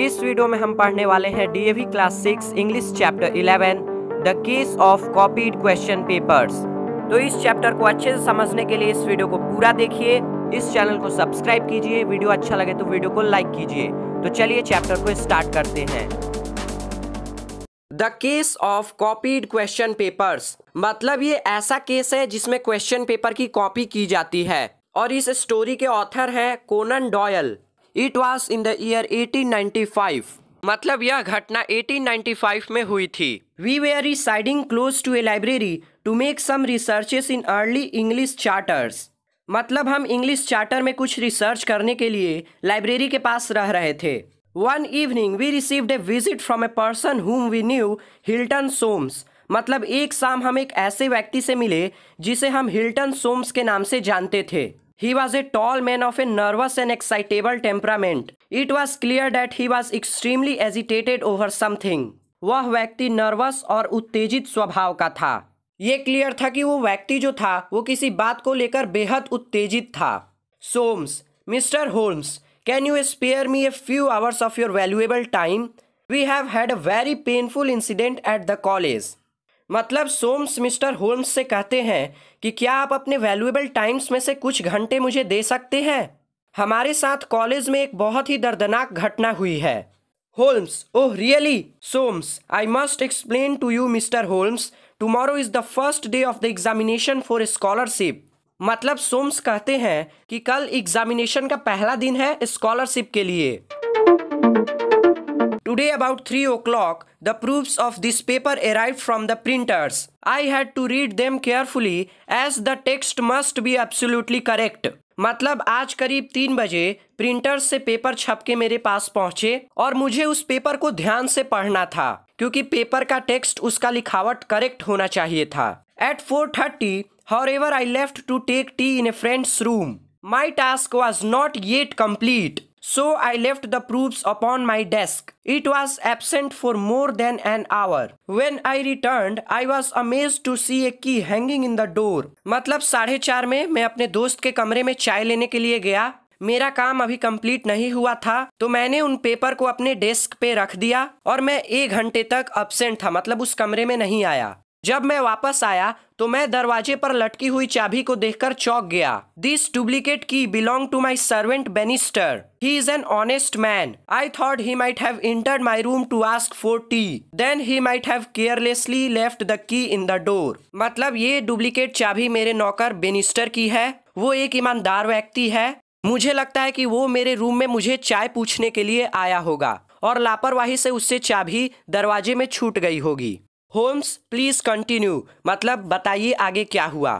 इस वीडियो में हम पढ़ने वाले हैं DAV class six English chapter eleven the case of copied question papers तो इस चैप्टर को अच्छे से समझने के लिए इस वीडियो को पूरा देखिए इस चैनल को सब्सक्राइब कीजिए वीडियो अच्छा लगे तो वीडियो को लाइक कीजिए तो चलिए चैप्टर को स्टार्ट करते हैं the case of copied question papers मतलब ये ऐसा केस है जिसमें क्वेश्चन पेपर की कॉपी की जाती है और इस स्टोरी के ऑथर हैं Conan Doyle it was in the year 1895 मतलब यह घटना 1895 में हुई थी we we are residing close to a library to make some researches in early English charters मतलब हम इंग्लिश चार्टर में कुछ रिसर्च करने के लिए लाइब्रेरी के पास रह रहे थे one evening we received a visit from a person whom we knew Hilton Soames मतलब एक शाम हम एक ऐसे व्यक्ति से मिले जिसे हम हिल्टन सोम्स के नाम से जानते थे He was a tall man of a nervous and excitable temperament. It was clear that he was extremely agitated over something. वह व्यक्ति नर्वस और उत्तेजित स्वभाव का था ये क्लियर था कि वो व्यक्ति जो था वो किसी बात को लेकर बेहद उत्तेजित था Soames Mr Holmes can you spare me a few hours of your valuable time we have had a very painful incident at the college मतलब सोम्स मिस्टर होम्स से कहते हैं कि क्या आप अपने वैल्यूएबल टाइम्स में से कुछ घंटे मुझे दे सकते हैं हमारे साथ कॉलेज में एक बहुत ही दर्दनाक घटना हुई है Holmes oh really Soames I must explain to you Mr Holmes tomorrow is the first day of the examination for scholarship मतलब सोम्स कहते हैं कि कल एग्जामिनेशन का पहला दिन है स्कॉलरशिप के लिए Today about 3 o'clock, the proofs of this paper arrived from the printers. I had to read them carefully as the text must be absolutely correct. मतलब आज करीब तीन बजे प्रिंटर से पेपर छप के मेरे पास पहुंचे और मुझे उस पेपर को ध्यान से पढ़ना था क्योंकि पेपर का टेक्स्ट उसका लिखावट करेक्ट होना चाहिए था at four thirty however I left to take tea in a friend's room my task was not yet complete So I left the proofs upon my desk. It was absent for more than an hour. When I returned, I was amazed to see a key hanging in the door. मतलब साढ़े चार में मैं अपने दोस्त के कमरे में चाय लेने के लिए गया मेरा काम अभी कंप्लीट नहीं हुआ था तो मैंने उन पेपर को अपने डेस्क पे रख दिया और मैं एक घंटे तक एबसेंट था मतलब उस कमरे में नहीं आया जब मैं वापस आया तो मैं दरवाजे पर लटकी हुई चाबी को देखकर चौंक गया this duplicate key belong to my servant Bannister he is an honest man I thought he might have enter my room to ask for tea then he might have carelessly left the key in the door मतलब ये duplicate चाबी मेरे नौकर Bannister की है वो एक ईमानदार व्यक्ति है मुझे लगता है कि वो मेरे रूम में मुझे चाय पूछने के लिए आया होगा और लापरवाही से उससे चाबी दरवाजे में छूट गई होगी होम्स प्लीज कंटिन्यू मतलब बताइए आगे क्या हुआ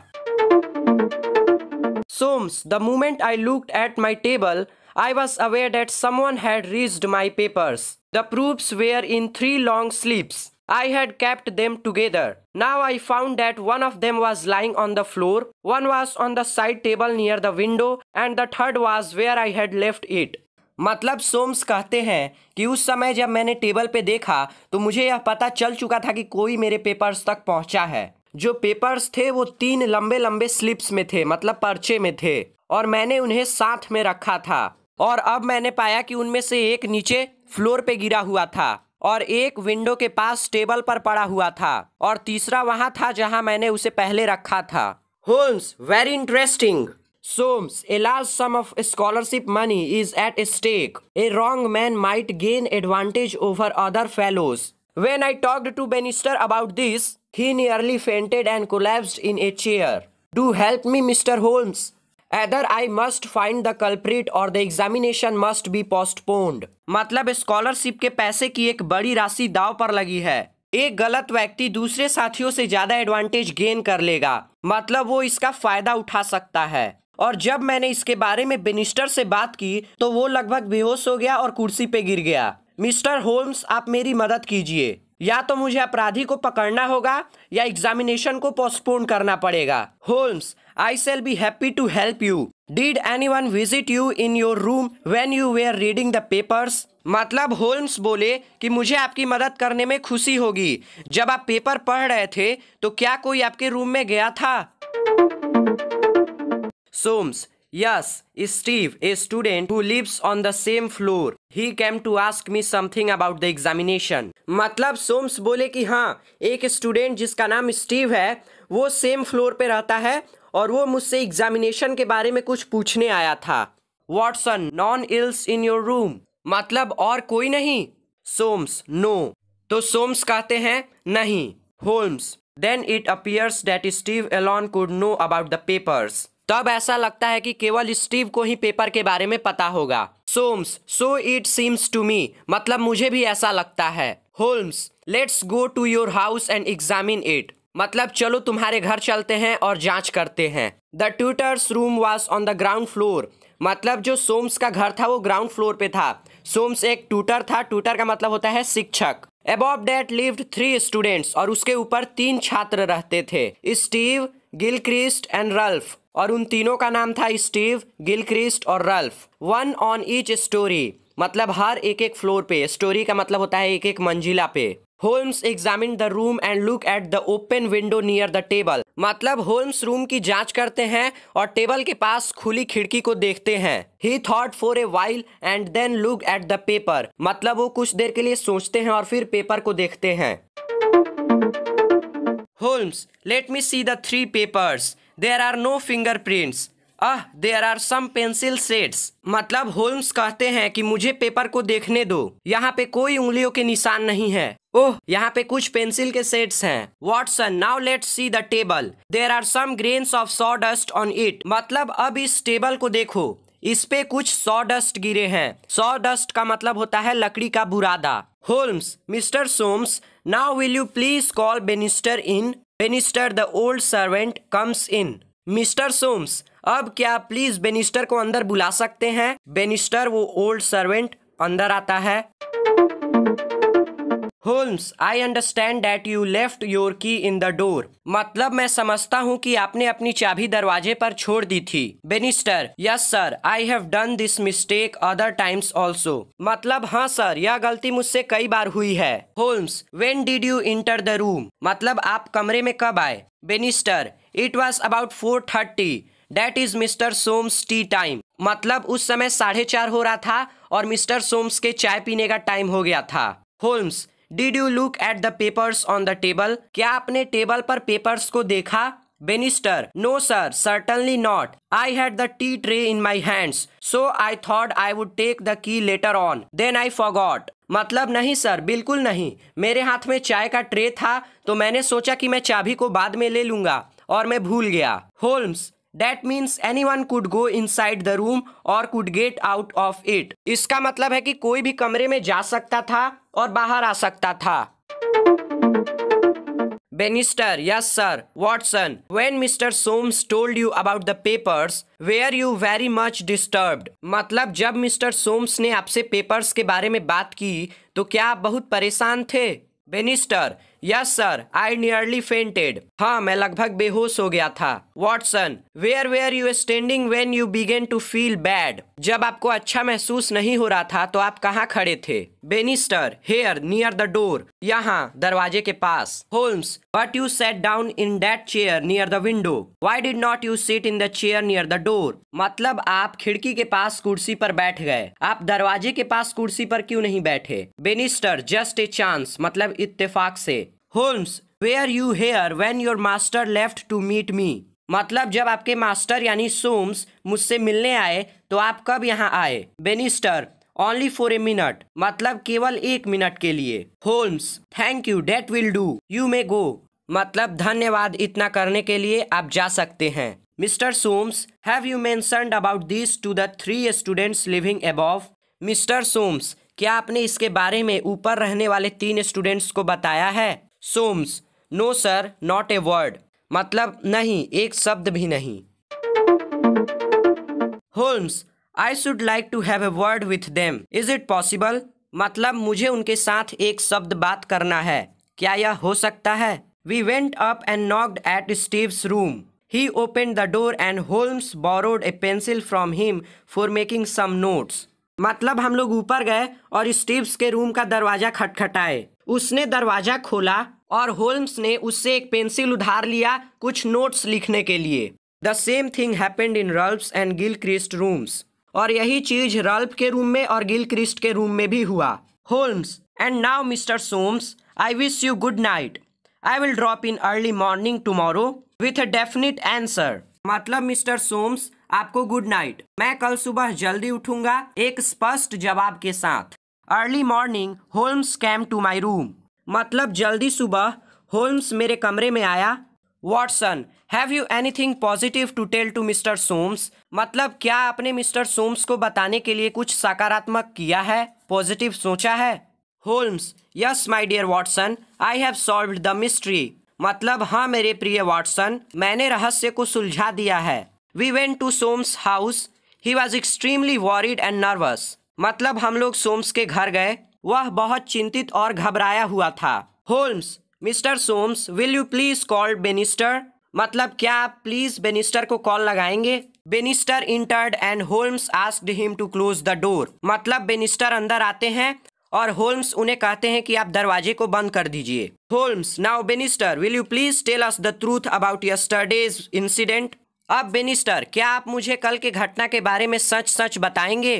Soames the moment I look at my table I was aware that someone had raised my papers the proofs were in three long slips I had kept them together now I found that one of them was lying on the floor one was on the side table near the window and the third was where I had left it मतलब Soames कहते हैं कि उस समय जब मैंने table पे देखा तो मुझे यह पता चल चुका था कि कोई मेरे पेपर्स तक पहुंचा है जो पेपर्स थे वो तीन लंबे लंबे स्लिप्स में थे मतलब पर्चे में थे और मैंने उन्हें साथ में रखा था और अब मैंने पाया कि उनमें से एक नीचे फ्लोर पे गिरा हुआ था और एक विंडो के पास टेबल पर पड़ा हुआ था और तीसरा वहां था जहां मैंने उसे पहले रखा था Holmes very interesting Soames, a large sum of scholarship money is at stake. A wrong man might gain advantage over other fellows. When I talked to Bannister about this, he nearly fainted and collapsed in a chair. Do help me, Mr. Holmes. Either I must find the culprit or the examination must be postponed. मतलब scholarship के पैसे की एक बड़ी राशि दाव पर लगी है एक गलत व्यक्ति दूसरे साथियों से ज्यादा एडवांटेज गेन कर लेगा मतलब वो इसका फायदा उठा सकता है और जब मैंने इसके बारे में बिनिस्टर से बात की तो वो लगभग बेहोश हो गया और कुर्सी पे गिर गया मिस्टर होम्स आप मेरी मदद कीजिए या तो मुझे अपराधी को पकड़ना होगा या एग्जामिनेशन को पोस्टपोन करना पड़ेगा Holmes I shall be happy to help you did anyone visit you in your room when you were reading the papers मतलब होल्म्स बोले कि मुझे आपकी मदद करने में खुशी होगी जब आप पेपर पढ़ रहे थे तो क्या कोई आपके रूम में गया था Soames. Yes, Steve, a student who lives on the same floor. He came to ask me something about the examination. मतलब सोम्स बोले कि हाँ एक स्टूडेंट जिसका नाम स्टीव है वो सेम फ्लोर पे रहता है और वो मुझसे एग्जामिनेशन के बारे में कुछ पूछने आया था Watson none else in your room मतलब और कोई नहीं सोम्स नो तो सोम्स कहते हैं नहीं Holmes then it appears that Steve Allen could know about the papers तब ऐसा लगता है कि केवल स्टीव को ही पेपर के बारे में पता होगा Soames so it seems to me मतलब मुझे भी ऐसा लगता है Holmes let's go to your house and examine it मतलब चलो तुम्हारे घर चलते हैं और जांच करते हैं the tutor's room was on the ground floor मतलब जो सोम्स का घर था वो ग्राउंड फ्लोर पे था सोम्स एक ट्यूटर था ट्यूटर का मतलब होता है शिक्षक अब डेट लिव्ड थ्री स्टूडेंट्स और उसके ऊपर तीन छात्र रहते थे स्टीव गिलक्रिस्ट एंड रल्फ और उन तीनों का नाम था स्टीव गिलक्रिस्ट और Ralph one on each storey मतलब हर एक एक फ्लोर पे स्टोरी का मतलब होता है एक एक मंजिला पे Holmes examine the room and look at the open window near the table मतलब होल्म्स रूम की जांच करते हैं और टेबल के पास खुली खिड़की को देखते हैं he thought for a while and then look at the paper मतलब वो कुछ देर के लिए सोचते हैं और फिर पेपर को देखते हैं Holmes let me see the three papers there are no fingerprints ah there are some pencil sets मतलब होल्म्स कहते हैं कि मुझे पेपर को देखने दो यहाँ पे कोई उंगलियों के निशान नहीं है ओह यहाँ पे कुछ पेंसिल के सेट्स हैं Watson now let's see the table there are some grains of dust on it मतलब अब इस टेबल को देखो इस पे कुछ डस्ट गिरे हैं डस्ट का मतलब होता है लकड़ी का बुरादा Holmes Mr Soames now will you please call Bannister in Bannister the old servant comes in Mr Soames अब क्या प्लीज बेनिस्टर को अंदर बुला सकते हैं बेनिस्टर वो ओल्ड सर्वेंट अंदर आता है Holmes I understand that you left your key in the door मतलब मैं समझता हूँ कि आपने अपनी चाबी दरवाजे पर छोड़ दी थी Bannister yes sir I have done this mistake other times also मतलब हाँ सर यह गलती मुझसे कई बार हुई है Holmes when did you enter the room मतलब आप कमरे में कब आए Bannister it was about four thirty that is Mr Soames tea time मतलब उस समय साढ़े चार हो रहा था और मिस्टर सोम्स के चाय पीने का टाइम हो गया था Holmes did you look at the papers on the table क्या आपने टेबल पर पेपर्स को देखा Bannister no sir certainly not I had the tea tray in my hands so I thought I would take the key later on then I forgot मतलब नहीं sir बिल्कुल नहीं मेरे हाथ में चाय का ट्रे था तो मैंने सोचा कि मैं चाबी को बाद में ले लूंगा और मैं भूल गया Holmes that means anyone could go inside the room और could get out of it इसका मतलब है कि कोई भी कमरे में जा सकता था और बाहर आ सकता था Bannister yes sir Watson when mister Soames told you about the papers were you very much disturb मतलब जब मिस्टर सोम्स ने आपसे पेपर्स के बारे में बात की तो क्या आप बहुत परेशान थे Bannister yes sir I nearly fainted हाँ मैं लगभग बेहोश हो गया था Watson where were you standing when you began to feel bad जब आपको अच्छा महसूस नहीं हो रहा था तो आप कहाँ खड़े थे Bannister here near the door यहाँ दरवाजे के पास Holmes but you sat down in that chair near the window why did not you seat in the chair near the door मतलब आप खिड़की के पास कुर्सी पर बैठ गए आप दरवाजे के पास कुर्सी पर क्यों नहीं बैठे बेनिस्टर जस्ट ए चांस मतलब इतफाक से Holmes were you here when your master left to meet me मतलब जब आपके मास्टर यानी सोम्स मुझसे मिलने आए तो आप कब यहाँ आए Bannister only for a minute मतलब केवल एक मिनट के लिए Holmes thank you that will do you may go मतलब धन्यवाद इतना करने के लिए आप जा सकते हैं Mr Soames have you main about this to the three students living above Mr Soames क्या आपने इसके बारे में ऊपर रहने वाले तीन स्टूडेंट्स को बताया है Soames no sir not a word मतलब नहीं एक शब्द भी नहीं Holmes I should like to have a word with them is it possible मतलब मुझे उनके साथ एक शब्द बात करना है क्या यह हो सकता है we went up and knocked at Steve's room he open the door and Holmes borrowed a pencil from him for making some notes मतलब हम लोग ऊपर गए और स्टीव्स के रूम का दरवाज़ा खटखटाए उसने दरवाज़ा खोला और होल्म्स ने उससे एक पेंसिल उधार लिया कुछ नोट्स लिखने के लिए the same thing happened in Ralph's and Gilchrist rooms और यही चीज रल्फ के रूम में और गिल क्रिस्ट के रूम में भी हुआ Holmes and now Mr Soames I wish you good night I will drop in early morning tomorrow with a definite answer मतलब मिस्टर सोम्स आपको गुड नाइट मैं कल सुबह जल्दी उठूंगा एक स्पष्ट जवाब के साथ early morning Holmes came to my room मतलब जल्दी सुबह होम्स मेरे कमरे में आया Watson have you anything positive to tell to Mr Soames मतलब क्या आपने मिस्टर सोम्स को बताने के लिए कुछ सकारात्मक किया है पॉजिटिव सोचा है Holmes yes my dear Watson I have solve the mystery मतलब हाँ मेरे प्रिय वॉटसन मैंने रहस्य को सुलझा दिया है we went to Soames house he was extremely worried and nervous मतलब हम लोग सोम्स के घर गए वह बहुत चिंतित और घबराया हुआ था Holmes Mr Soames will you please call Bannister मतलब क्या आप प्लीज बेनिस्टर को कॉल लगाएंगे Bannister entered and Holmes asked him to close the door मतलब बेनिस्टर अंदर आते हैं और होल्म्स उन्हें कहते हैं कि आप दरवाजे को बंद कर दीजिए Holmes now Bannister will you please tell us the truth about yesterday's incident अब बेनिस्टर क्या आप मुझे कल के घटना के बारे में सच सच बताएंगे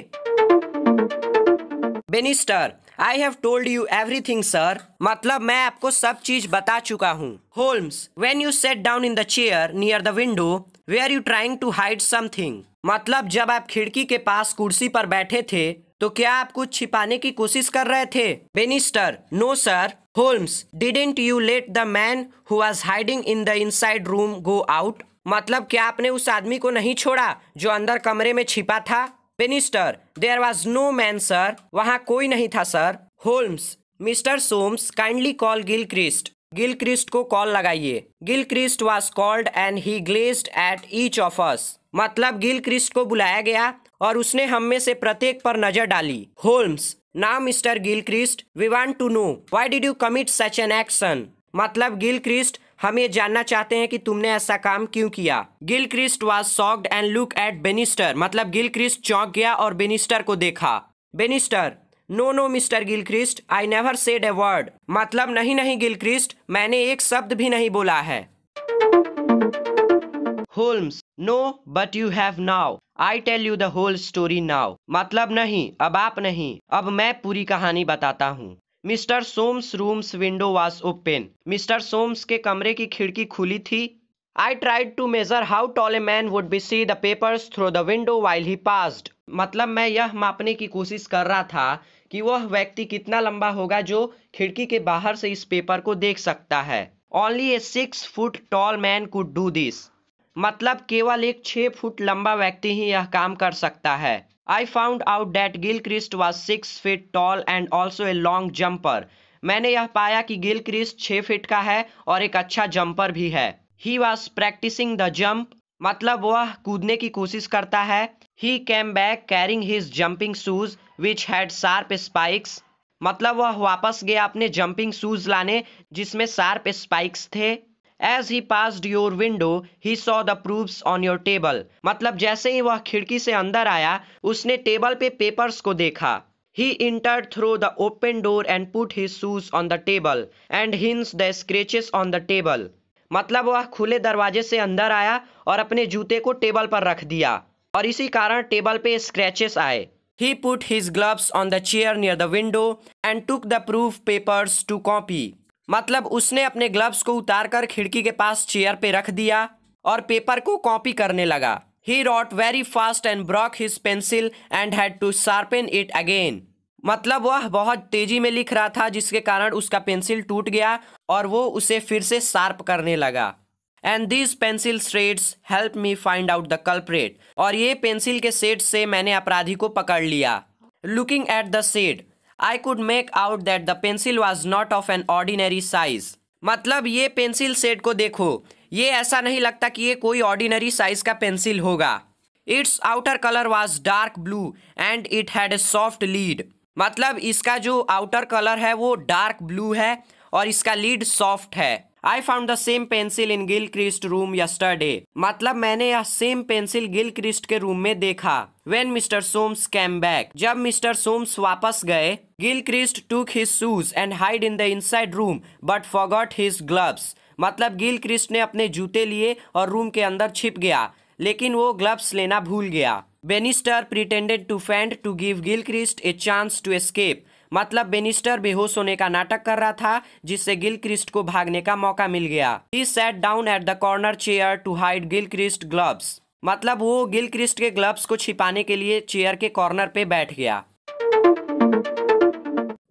Bannister I have told you everything sir मतलब मैं आपको सब चीज बता चुका हूँ Holmes when you sat down in the chair near the window were you trying to hide something मतलब जब आप खिड़की के पास कुर्सी पर बैठे थे तो क्या आप कुछ छिपाने की कोशिश कर रहे थे Bannister no sir Holmes didn't you let the man who was hiding in the inside room go out मतलब क्या आपने उस आदमी को नहीं छोड़ा जो अंदर कमरे में छिपा था Bannister there was no man sir वहाँ कोई नहीं था sir Holmes Mr Soames kindly call Gilchrist Gilchrist को कॉल लगाइए Gilchrist was called and he glanced at each of us मतलब गिल क्रिस्ट को बुलाया गया और उसने हम में से प्रत्येक पर नजर डाली Holmes now Mr Gilchrist we want to know why did you commit such an action मतलब गिल क्रिस्ट हम ये जानना चाहते हैं कि तुमने ऐसा काम क्यों किया Gilchrist was shocked and look at Bannister मतलब गिल क्रिस्ट चौंक गया और बेनिस्टर को देखा Bannister no no Mr Gilchrist I never said a word मतलब नहीं नहीं गिल क्रिस्ट मैंने एक शब्द भी नहीं बोला है Holmes no but you have now I tell you the whole story now मतलब नहीं अब आप नहीं अब मैं पूरी कहानी बताता हूँ Mr Soames rooms window was open Mr Soames के कमरे की खिड़की खुली थी I tried to measure how tall a man would be see the papers through the window while he passed मतलब मैं यह मापने की कोशिश कर रहा था कि वह व्यक्ति कितना लंबा होगा जो खिड़की के बाहर से इस पेपर को देख सकता है only a six foot tall man could do this मतलब केवल एक छः फुट लंबा व्यक्ति ही यह काम कर सकता है I found out that Gilchrist was six feet tall and also a long jumper मैंने यह पाया कि गिल क्रिस्ट छः फिट का है और एक अच्छा जम्पर भी है he was practising the jump मतलब वह कूदने की कोशिश करता है he came back carrying his jumping shoes which had sharp spikes मतलब वह वापस गया अपने जम्पिंग शूज लाने जिसमें शार्प स्पाइक्स थे as he passed your window he saw the proofs on your table मतलब जैसे ही वह खिड़की से अंदर आया उसने टेबल पे पेपर्स को देखा he enter through the open door and put his shoes on the table and hence the scratches on the table. मतलब वह खुले दरवाजे से अंदर आया और अपने जूते को टेबल पर रख दिया और इसी कारण टेबल पे स्क्रेचेस आए he put his gloves on the chair near the window and took the proof papers to copy मतलब उसने अपने ग्लव्स को उतारकर खिड़की के पास चेयर पे रख दिया और पेपर को कॉपी करने लगा he wrote very fast and broke his pencil and had to sharpen it again मतलब वह बहुत तेजी में लिख रहा था जिसके कारण उसका पेंसिल टूट गया और वो उसे फिर से शार्प करने लगा and this pencil shades help me find out the culprit और ये पेंसिल के शेड से मैंने अपराधी को पकड़ लिया looking at the set I could make out that the pencil was not of an ordinary size मतलब ये पेंसिल सेट को देखो ये ऐसा नहीं लगता कि ये कोई ऑर्डिनरी साइज का पेंसिल होगा its outer colour was dark blue and it had a soft lead मतलब इसका जो आउटर कलर है वो डार्क ब्लू है और इसका लीड सॉफ्ट है I found the same pencil in Gilchrist room yesterday मतलब मैंने यह सेम पेंसिल गिल क्रिस्ट के रूम में देखा when mister Soames came back जब मिस्टर सोम्स वापस गए Gilchrist took his shoes and hide in the inside room but forgot his gloves मतलब गिल क्रिस्ट ने अपने जूते लिए और रूम के अंदर छिप गया लेकिन वो ग्लव्स लेना भूल गया Bannister pretended to faint to give Gilchrist a chance to escape मतलब बेनिस्टर बेहोश होने का नाटक कर रहा था जिससे गिल क्रिस्ट को भागने का मौका मिल गया he sat down at the corner chair to hide Gilchrist gloves मतलब वो गिल क्रिस्ट के ग्लव्स को छिपाने के लिए चेयर के कॉर्नर पे बैठ गया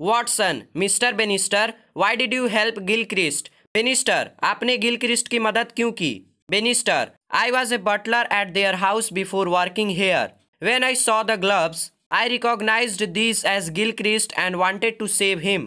Watson mister Bannister why did you help Gilchrist Bannister आपने गिल क्रिस्ट की मदद क्यों की Bannister I was a butler at their house before working here when I saw the gloves I recognise this as Gilchrist and wanted to save him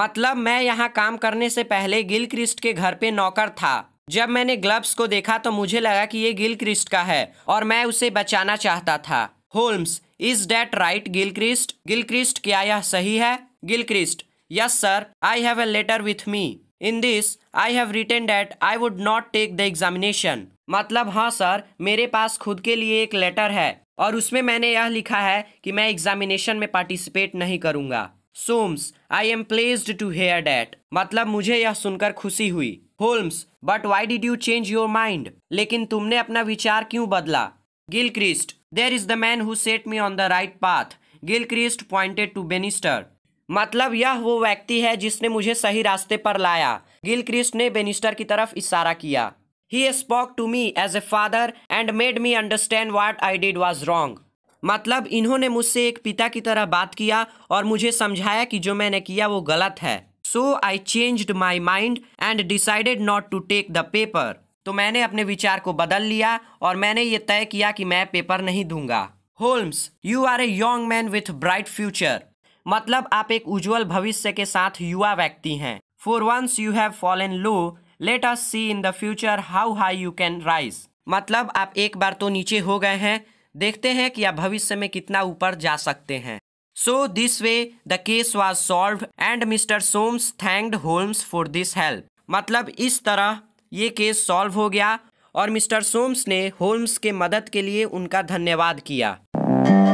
मतलब मैं यहाँ काम करने से पहले गिल क्रिस्ट के घर पे नौकर था जब मैंने ग्लव्स को देखा तो मुझे लगा कि ये गिल क्रिस्ट का है और मैं उसे बचाना चाहता था Holmes is that right Gilchrist Gilchrist क्या यह सही है Gilchrist yes sir I have a letter with me in this I have written that I would not take the examination मतलब हाँ सर मेरे पास खुद के लिए एक लेटर है और उसमें मैंने यह लिखा है कि मैं एग्जामिनेशन में पार्टिसिपेट नहीं करूंगा Soames I am pleased to hear that मतलब मुझे यह सुनकर खुशी हुई Holmes but why did you change your mind लेकिन तुमने अपना विचार क्यों बदला Gilchrist there is the man who set me on the right path Gilchrist pointed to Bannister मतलब यह वो व्यक्ति है जिसने मुझे सही रास्ते पर लाया गिलक्रिस्ट ने बेनिस्टर की तरफ इशारा किया He spoke to me as a father and made me understand what I did was wrong. मतलब इन्होंने मुझसे एक पिता की तरह बात किया और मुझे समझाया कि जो मैंने किया वो गलत है so I changed my mind and decided not to take the paper तो मैंने अपने विचार को बदल लिया और मैंने ये तय किया कि मैं पेपर नहीं दूंगा Holmes you are a young man with bright future मतलब आप एक उज्जवल भविष्य के साथ युवा व्यक्ति हैं for once you have fallen low let us see in the future how high you can rise मतलब आप एक बार तो नीचे हो गए हैं देखते हैं कि आप भविष्य में कितना ऊपर जा सकते हैं so this way the case was solve and mister Soames thanked Holmes for this help मतलब इस तरह ये केस सॉल्व हो गया और मिस्टर सोम्स ने होम्स के मदद के लिए उनका धन्यवाद किया